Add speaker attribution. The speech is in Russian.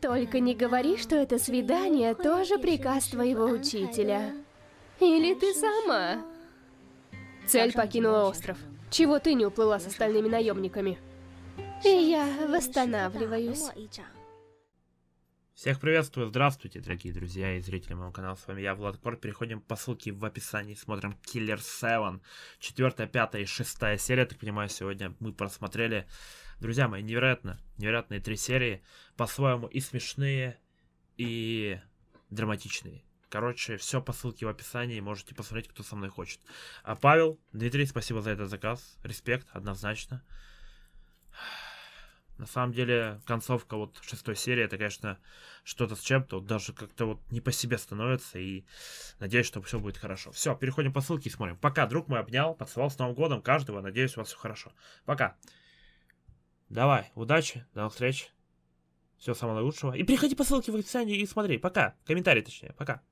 Speaker 1: Только не говори, что это свидание тоже приказ твоего учителя. Или ты сама? Цель покинула остров. Чего ты не уплыла с остальными наемниками? И я восстанавливаюсь.
Speaker 2: Всех приветствую, здравствуйте, дорогие друзья и зрители моего канала, с вами я, Влад Кор. Переходим по ссылке в описании, смотрим Killer 7, 4, 5 и 6 серия, так понимаю, сегодня мы просмотрели, друзья мои, невероятно, невероятные три серии, по-своему и смешные, и драматичные. Короче, все по ссылке в описании, можете посмотреть, кто со мной хочет. А Павел, Дмитрий, спасибо за этот заказ, респект, однозначно. На самом деле, концовка вот шестой серии, это, конечно, что-то с чем-то. Вот даже как-то вот не по себе становится. И надеюсь, что все будет хорошо. Все, переходим по ссылке и смотрим. Пока, друг мой обнял, поцеловал с Новым годом каждого. Надеюсь, у вас все хорошо. Пока. Давай, удачи, до новых встреч. Всего самого
Speaker 3: лучшего. И переходи по ссылке в описании и смотри. Пока. Комментарий, точнее. Пока.